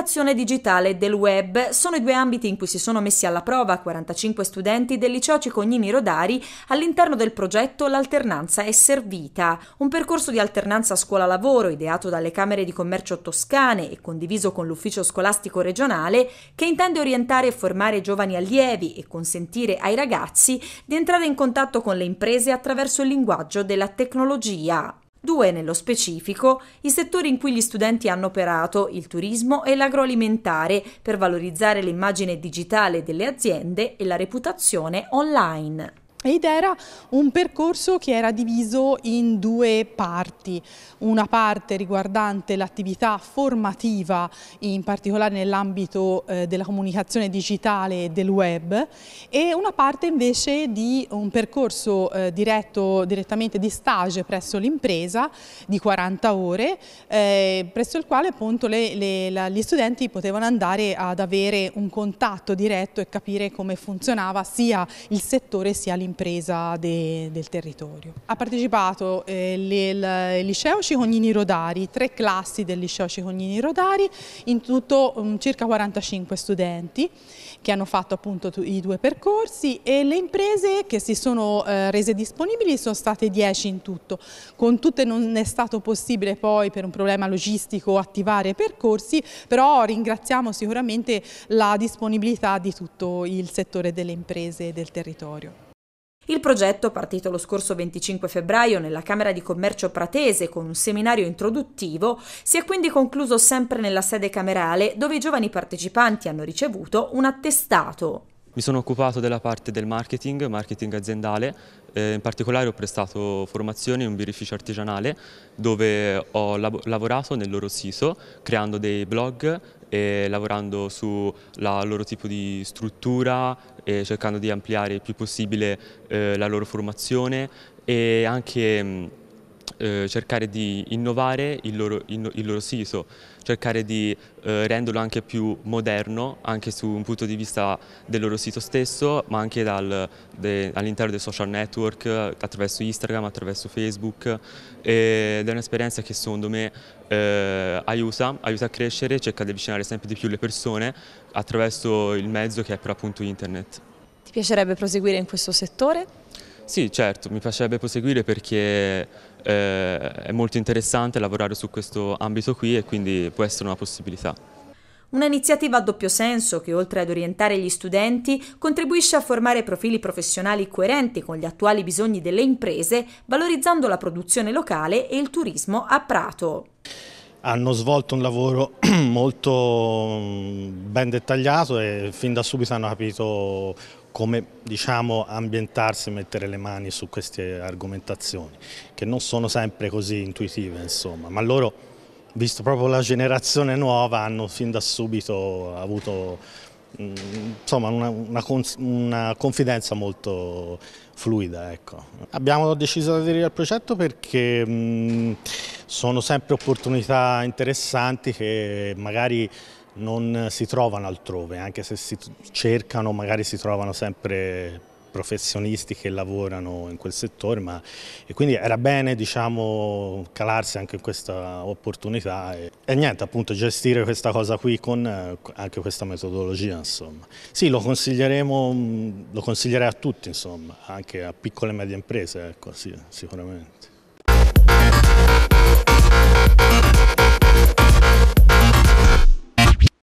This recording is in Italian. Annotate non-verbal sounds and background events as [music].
comunicazione digitale del web sono i due ambiti in cui si sono messi alla prova 45 studenti del liceo Cicognini Rodari all'interno del progetto L'alternanza è servita, un percorso di alternanza scuola-lavoro ideato dalle Camere di Commercio toscane e condiviso con l'Ufficio Scolastico Regionale che intende orientare e formare giovani allievi e consentire ai ragazzi di entrare in contatto con le imprese attraverso il linguaggio della tecnologia. Due nello specifico, i settori in cui gli studenti hanno operato, il turismo e l'agroalimentare, per valorizzare l'immagine digitale delle aziende e la reputazione online. Ed era un percorso che era diviso in due parti, una parte riguardante l'attività formativa, in particolare nell'ambito eh, della comunicazione digitale e del web, e una parte invece di un percorso eh, diretto direttamente di stage presso l'impresa di 40 ore, eh, presso il quale appunto le, le, gli studenti potevano andare ad avere un contatto diretto e capire come funzionava sia il settore sia l'impresa impresa de, del territorio. Ha partecipato eh, le, il liceo Cicognini Rodari, tre classi del liceo Cicognini Rodari, in tutto um, circa 45 studenti che hanno fatto appunto i due percorsi e le imprese che si sono eh, rese disponibili sono state 10 in tutto. Con tutte non è stato possibile poi per un problema logistico attivare percorsi, però ringraziamo sicuramente la disponibilità di tutto il settore delle imprese del territorio. Il progetto, partito lo scorso 25 febbraio nella Camera di Commercio Pratese con un seminario introduttivo, si è quindi concluso sempre nella sede camerale dove i giovani partecipanti hanno ricevuto un attestato. Mi sono occupato della parte del marketing, marketing aziendale, eh, in particolare ho prestato formazione in un birrificio artigianale dove ho lab lavorato nel loro sito creando dei blog e lavorando sul loro tipo di struttura e cercando di ampliare il più possibile eh, la loro formazione e anche eh, cercare di innovare il loro, il, il loro sito, cercare di eh, renderlo anche più moderno, anche su un punto di vista del loro sito stesso, ma anche de, all'interno dei social network, attraverso Instagram, attraverso Facebook. Ed è un'esperienza che secondo me eh, aiuta, aiuta a crescere, cerca di avvicinare sempre di più le persone attraverso il mezzo che è per appunto internet. Ti piacerebbe proseguire in questo settore? Sì, certo, mi piacerebbe proseguire perché eh, è molto interessante lavorare su questo ambito qui e quindi può essere una possibilità. Un'iniziativa a doppio senso che oltre ad orientare gli studenti contribuisce a formare profili professionali coerenti con gli attuali bisogni delle imprese, valorizzando la produzione locale e il turismo a Prato hanno svolto un lavoro [clears throat] molto mm, ben dettagliato e fin da subito hanno capito come diciamo, ambientarsi e mettere le mani su queste argomentazioni, che non sono sempre così intuitive, insomma, ma loro, visto proprio la generazione nuova, hanno fin da subito avuto Mm, insomma una, una, una, confidenza molto fluida. Ecco. Abbiamo deciso di aderire al progetto perché mh, mm, sono sempre opportunità interessanti che magari non si trovano altrove, anche se si cercano magari si trovano sempre professionisti che lavorano in quel settore ma, e quindi era bene diciamo, calarsi anche in questa opportunità e, e, niente appunto gestire questa cosa qui con eh, anche questa metodologia insomma. Sì lo consiglieremo, mm, lo consiglierei a tutti insomma, anche a piccole e medie imprese ecco, sì, sicuramente.